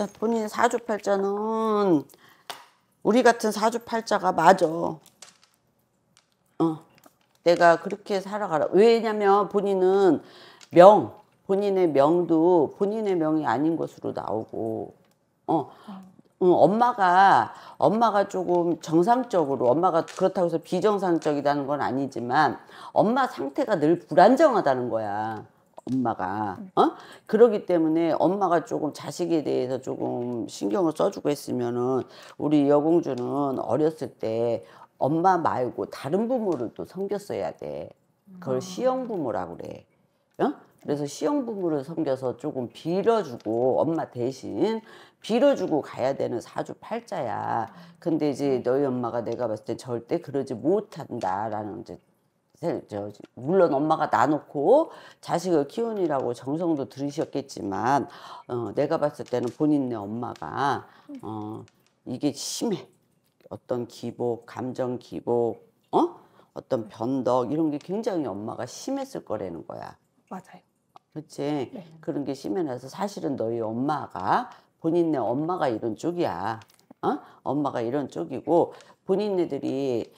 그러 본인 사주팔자는 우리 같은 사주팔자가 맞아. 어. 내가 그렇게 살아가라. 왜냐면 본인은 명, 본인의 명도 본인의 명이 아닌 것으로 나오고, 어. 응, 음, 엄마가, 엄마가 조금 정상적으로, 엄마가 그렇다고 해서 비정상적이라는 건 아니지만, 엄마 상태가 늘 불안정하다는 거야. 엄마가 음. 어 그러기 때문에 엄마가 조금 자식에 대해서 조금 신경을 써주고 했으면은 우리 여공주는 어렸을 때 엄마 말고 다른 부모를 또 섬겼어야 돼 그걸 아. 시형 부모라고 그래 어? 그래서 시형 부모를 섬겨서 조금 빌어주고 엄마 대신 빌어주고 가야 되는 사주팔자야 근데 이제 음. 너희 엄마가 내가 봤을 때 절대 그러지 못한다라는 이제 물론 엄마가 나놓고 자식을 키우느라고 정성도 들으셨겠지만 어, 내가 봤을 때는 본인의 엄마가 어, 이게 심해 어떤 기복, 감정 기복, 어? 어떤 변덕 이런 게 굉장히 엄마가 심했을 거라는 거야. 맞아요. 그렇지. 네. 그런 게 심해나서 사실은 너희 엄마가 본인네 엄마가 이런 쪽이야. 어? 엄마가 이런 쪽이고 본인네들이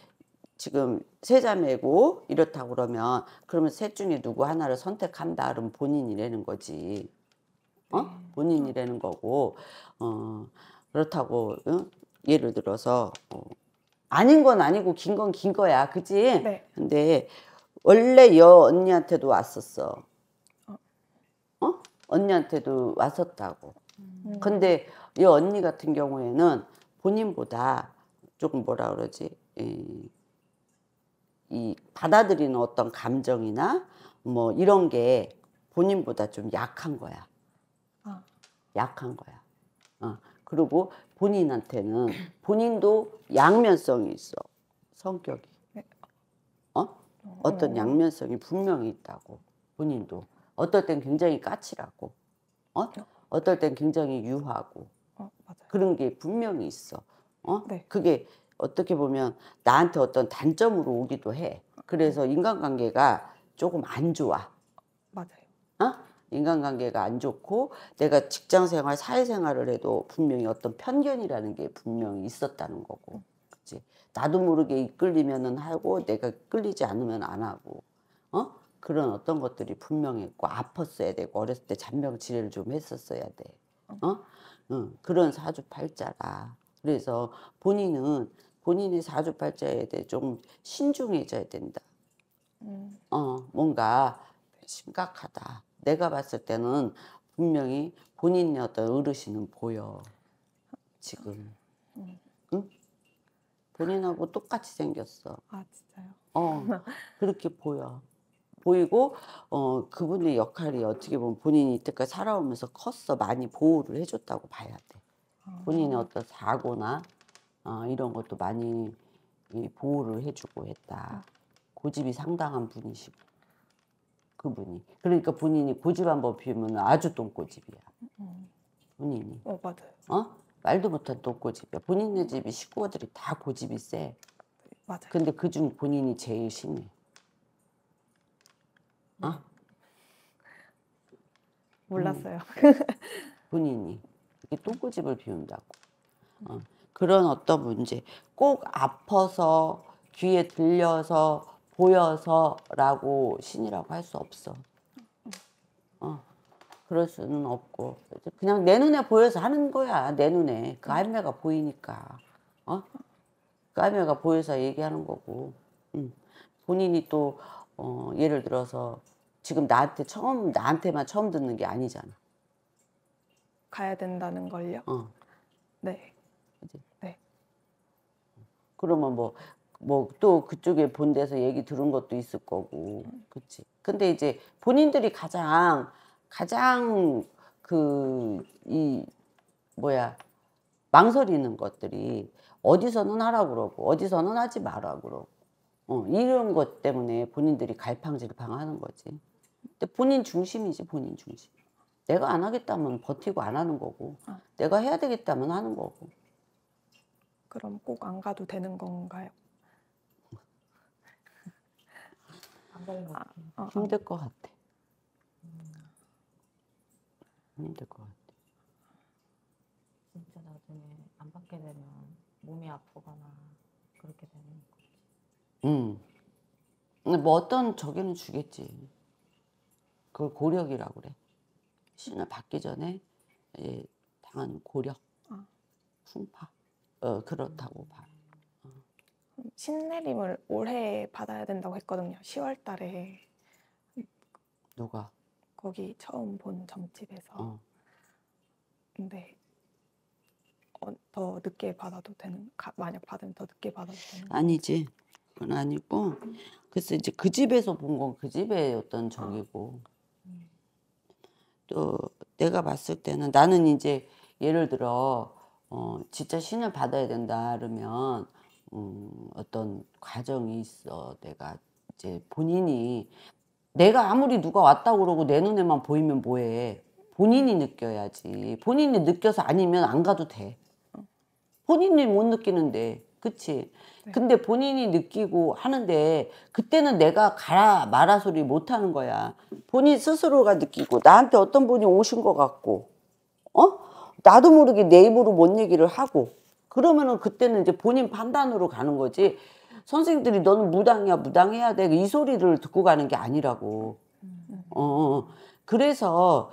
지금 세 자매고 이렇다 그러면 그러면 셋 중에 누구 하나를 선택한다 그러면 본인이라는 거지. 어? 네. 본인이라는 거고 어 그렇다고 응? 예를 들어서 어, 아닌 건 아니고 긴 건 긴 거야, 그지? 네. 근데 원래 여 언니한테도 왔었어. 어? 어? 언니한테도 왔었다고. 음. 근데 여 언니 같은 경우에는 본인보다 조금 뭐라 그러지? 에, 이 받아들이는 어떤 감정이나 뭐 이런 게 본인보다 좀 약한 거야. 어. 약한 거야. 어. 그리고 본인한테는 본인도 양면성이 있어. 성격이. 네. 어? 어떤 양면성이 분명히 있다고. 본인도. 어떨 땐 굉장히 까칠하고. 어? 그렇죠. 어떨 땐 굉장히 유하고. 어, 그런 게 분명히 있어. 어? 네. 그게 어떻게 보면 나한테 어떤 단점으로 오기도 해. 그래서 음. 인간관계가 조금 안 좋아. 맞아요. 어? 인간관계가 안 좋고 내가 직장생활, 사회생활을 해도 분명히 어떤 편견이라는 게 분명히 있었다는 거고. 음. 그치? 나도 모르게 이끌리면은 하고 내가 끌리지 않으면 안 하고. 어? 그런 어떤 것들이 분명했고 아팠어야 되고 어렸을 때 잔병 치료를 좀 했었어야 돼. 음. 어? 응, 그런 사주팔자라. 그래서 본인은 본인이 사주팔자에 대해 좀 신중해져야 된다. 음. 어, 뭔가 심각하다. 내가 봤을 때는 분명히 본인의 어떤 어르신은 보여. 지금. 음. 응? 본인하고 똑같이 생겼어. 아, 진짜요? 어, 그렇게 보여. 보이고, 어, 그분의 역할이 어떻게 보면 본인이 이때까지 살아오면서 컸어. 많이 보호를 해줬다고 봐야 돼. 아. 본인의 어떤 사고나 어, 이런 것도 많이 보호를 해주고 했다. 고집이 상당한 분이시고 그분이 그러니까 본인이 고집 한번 피우면 아주 똥고집이야. 본인이. 어 맞아요. 어 말도 못한 똥고집이야. 본인네 집이 식구들이 다 고집이 세. 맞아 근데 그중 본인이 제일 심해. 어? 몰랐어요. 음. 본인이 이게 똥고집을 피운다고. 어. 그런 어떤 문제 꼭 아파서 귀에 들려서 보여서라고 신이라고 할 수 없어. 어, 그럴 수는 없고 그냥 내 눈에 보여서 하는 거야 내 눈에 그 할매가 보이니까 어? 그 할매가 보여서 얘기하는 거고 응. 음. 본인이 또 어, 예를 들어서 지금 나한테 처음 나한테만 처음 듣는 게 아니잖아. 가야 된다는 걸요. 어. 네. 그치? 그러면 뭐 뭐 또 그쪽에 본 데서 얘기 들은 것도 있을 거고 그치 근데 이제 본인들이 가장 가장 그 이 뭐야 망설이는 것들이 어디서는 하라고 그러고 어디서는 하지 마라고 그러고 어, 이런 것 때문에 본인들이 갈팡질팡 하는 거지 근데 본인 중심이지 본인 중심 내가 안 하겠다면 버티고 안 하는 거고 어. 내가 해야 되겠다면 하는 거고 그럼 꼭 안 가도 되는 건가요? 아, 어, 어. 힘들 것 같아. 힘들 것 같아. 진짜 나중에 안 받게 되면 몸이 아프거나 그렇게 되는 거지. 음. 근데 뭐 어떤 저기는 주겠지. 그걸 고력이라고 그래. 신을 받기 전에 당한 고력, 아. 풍파. 어, 그렇다고 음. 봐 어. 신내림을 올해 받아야 된다고 했거든요. 10월 달에 누가? 거기 처음 본 점집에서. 어. 근데 어, 더 늦게 받아도 되는 가, 만약 받으면 더 늦게 받아도 되는 아니지. 그건 아니고 글쎄 이제 그 집에서 본 건 그 집의 어떤 적이고 아. 또 내가 봤을 때는 나는 이제 예를 들어 어, 진짜 신을 받아야 된다 그러면 음, 어떤 과정이 있어 내가 이제 본인이 내가 아무리 누가 왔다고 그러고 내 눈에만 보이면 뭐해 본인이 느껴야지 본인이 느껴서 아니면 안 가도 돼 본인이 못 느끼는데 그치 네. 근데 본인이 느끼고 하는데 그때는 내가 가라 말아 소리 못 하는 거야 본인 스스로가 느끼고 나한테 어떤 분이 오신 것 같고 어 나도 모르게 내 입으로 뭔 얘기를 하고 그러면은 그때는 이제 본인 판단으로 가는 거지 선생님들이 너는 무당이야 무당해야 돼 이 소리를 듣고 가는 게 아니라고 어, 어 그래서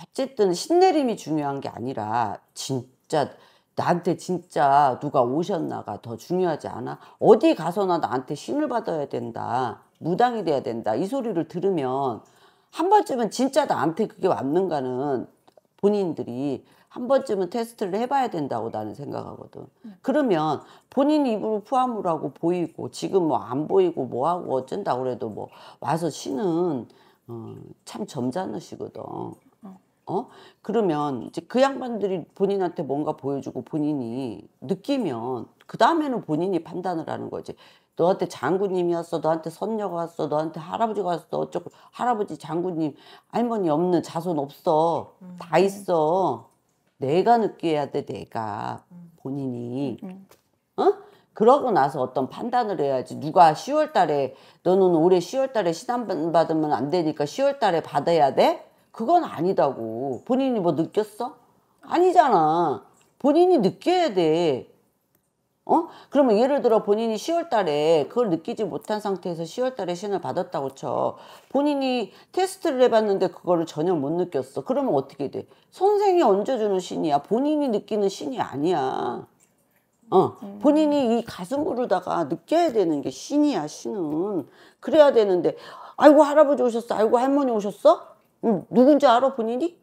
어쨌든 신내림이 중요한 게 아니라 진짜 나한테 진짜 누가 오셨나가 더 중요하지 않아 어디 가서나 나한테 신을 받아야 된다 무당이 돼야 된다 이 소리를 들으면 한 번쯤은 진짜 나한테 그게 왔는가는 본인들이 한 번쯤은 테스트를 해봐야 된다고 나는 생각하거든. 그러면 본인 입으로 푸함무라고 보이고 지금 뭐 안 보이고 뭐하고 어쩐다 그래도 뭐 와서 쉬는 어, 참 점잖으시거든. 어? 어? 그러면 이제 그 양반들이 본인한테 뭔가 보여주고 본인이 느끼면 그 다음에는 본인이 판단을 하는 거지. 너한테 장군님이 왔어, 너한테 선녀가 왔어, 너한테 할아버지가 왔어, 어쩌고 할아버지 장군님 할머니 없는 자손 없어, 다 음. 있어. 내가 느껴야 돼 내가 음. 본인이 음, 음. 어? 그러고 나서 어떤 판단을 해야지 누가 10월 달에 너는 올해 10월 달에 신한 받으면 안 되니까 10월 달에 받아야 돼? 그건 아니다고 본인이 뭐 느꼈어? 아니잖아 본인이 느껴야 돼 어? 그러면 예를 들어 본인이 10월 달에 그걸 느끼지 못한 상태에서 10월 달에 신을 받았다고 쳐. 본인이 테스트를 해봤는데 그거를 전혀 못 느꼈어. 그러면 어떻게 돼? 선생이 얹어주는 신이야. 본인이 느끼는 신이 아니야. 어, 본인이 이 가슴으로다가 느껴야 되는 게 신이야, 신은. 그래야 되는데, 아이고, 할아버지 오셨어. 아이고, 할머니 오셨어? 응, 누군지 알아, 본인이?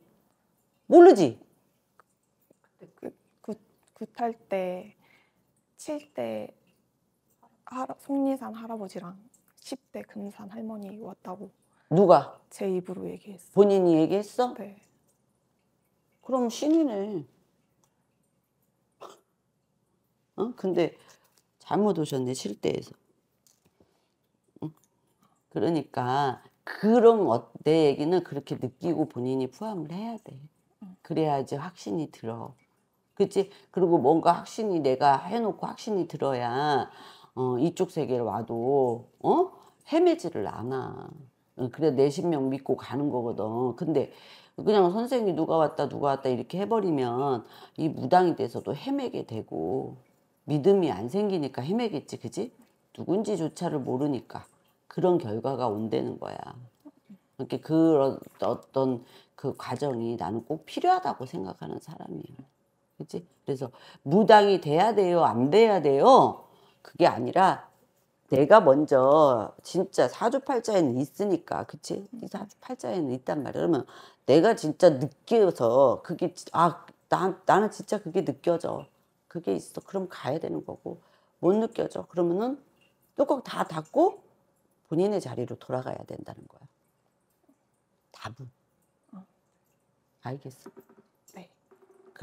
모르지? 그, 그, 굿할 때. 7대 할아, 속리산 할아버지랑 10대 금산 할머니 왔다고 누가? 제 입으로 얘기했어. 본인이 얘기했어? 네. 그럼 신이네. 어? 근데 잘못 오셨네, 7대에서. 그러니까 그런 내 얘기는 그렇게 느끼고 본인이 포함을 해야 돼. 그래야지 확신이 들어. 그치? 그리고 뭔가 확신이 내가 해놓고 확신이 들어야 어, 이쪽 세계로 와도 어? 헤매지를 않아. 어, 그래 내 신명 믿고 가는 거거든. 근데 그냥 선생이 누가 왔다 누가 왔다 이렇게 해버리면 이 무당이 돼서도 헤매게 되고 믿음이 안 생기니까 헤매겠지, 그지? 누군지조차를 모르니까 그런 결과가 온다는 거야. 이렇게 그러니까 그 어떤 그 과정이 나는 꼭 필요하다고 생각하는 사람이에 그지 그래서 무당이 돼야 돼요, 안 돼야 돼요. 그게 아니라 내가 먼저 진짜 사주팔자에는 있으니까, 그치? 사주팔자에는 있단 말이야. 그러면 내가 진짜 느껴서 그게 아 나, 나는 진짜 그게 느껴져. 그게 있어. 그럼 가야 되는 거고 못 느껴져. 그러면은 뚜껑 다 닫고 본인의 자리로 돌아가야 된다는 거야. 답은 어. 알겠어.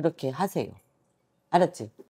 그렇게 하세요. 알았지?